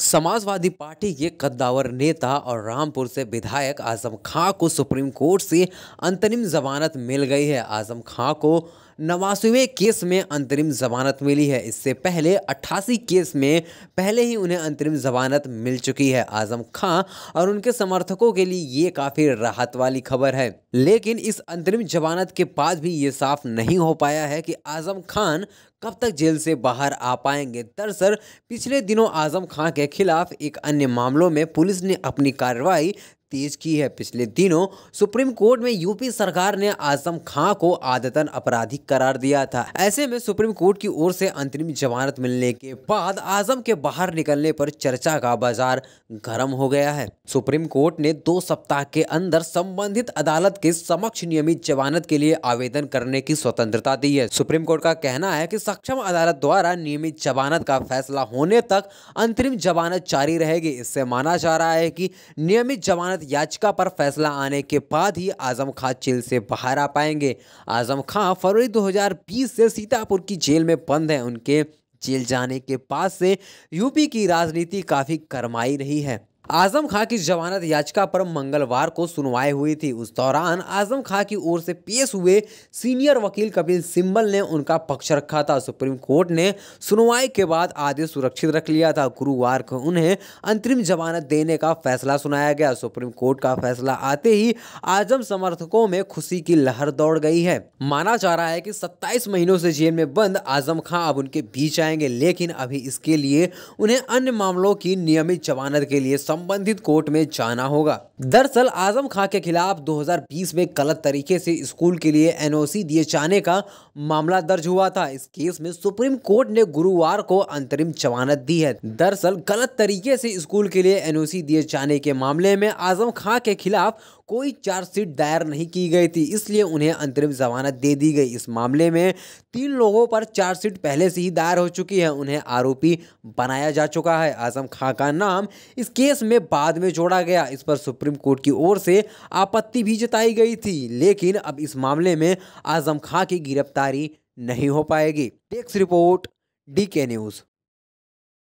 Samajwadi party के कद्दावर नेता और रामपुर से विधायक आजम खां को सुप्रीम कोर्ट से अंतरिम जमानत मिल गई है आजम खां को नवासीवें केस में अंतरिम जमानत मिली है इससे पहले अट्ठासी केस में पहले ही उन्हें अंतरिम जमानत मिल चुकी है आजम खां और उनके समर्थकों के लिए ये काफ़ी राहत वाली खबर है लेकिन इस अंतरिम जमानत के बाद भी ये साफ नहीं हो पाया है कि आजम खान कब तक जेल से बाहर आ पाएंगे दरअसल पिछले दिनों आजम खां के खिलाफ एक अन्य मामलों में पुलिस ने अपनी कार्रवाई तेज की है पिछले दिनों सुप्रीम कोर्ट में यूपी सरकार ने आजम खां को आदतन अपराधी करार दिया था ऐसे में सुप्रीम कोर्ट की ओर से अंतरिम जमानत मिलने के बाद आजम के बाहर निकलने पर चर्चा का बाजार गर्म हो गया है सुप्रीम कोर्ट ने दो सप्ताह के अंदर संबंधित अदालत के समक्ष नियमित जमानत के लिए आवेदन करने की स्वतंत्रता दी है सुप्रीम कोर्ट का कहना है की सक्षम अदालत द्वारा नियमित जमानत का फैसला होने तक अंतरिम जमानत जारी रहेगी इससे माना जा रहा है की नियमित जमानत जमानत याचिका पर फैसला आने के बाद ही आजम खां जेल से बाहर आ पाएंगे आजम खां फरवरी 2020 से सीतापुर की जेल में बंद हैं उनके जेल जाने के बाद से यूपी की राजनीति काफ़ी करमाई रही है आजम खां की जमानत याचिका पर मंगलवार को सुनवाई हुई थी उस दौरान आजम खां की ओर से पेश हुए सीनियर वकील कपिल सिंबल ने उनका पक्ष रखा था सुप्रीम कोर्ट ने सुनवाई के बाद आदेश सुरक्षित रख लिया था गुरुवार को उन्हें अंतरिम जमानत देने का फैसला सुनाया गया सुप्रीम कोर्ट का फैसला आते ही आजम समर्थकों में खुशी की लहर दौड़ गई है माना जा रहा है की सत्ताईस महीनों से जेल में बंद आजम खां अब उनके बीच आएंगे लेकिन अभी इसके लिए उन्हें अन्य मामलों की नियमित जमानत के लिए संबंधित कोर्ट में जाना होगा दरअसल आजम खान के खिलाफ 2020 में गलत तरीके से स्कूल के लिए एनओसी दिए जाने का मामला दर्ज हुआ था इस केस में सुप्रीम कोर्ट ने गुरुवार को अंतरिम जमानत दी है दरअसल गलत तरीके से स्कूल के लिए एनओसी दिए जाने के मामले में आजम खां के खिलाफ कोई चार्जशीट दायर नहीं की गई थी इसलिए उन्हें अंतरिम जमानत दे दी गई इस मामले में तीन लोगों पर चार्जशीट पहले से ही दायर हो चुकी है उन्हें आरोपी बनाया जा चुका है आजम खां का नाम इस केस में बाद में जोड़ा गया इस पर सुप्रीम कोर्ट की ओर से आपत्ति भी जताई गई थी लेकिन अब इस मामले में आजम खां की गिरफ्तारी नहीं हो पाएगी tax report D K news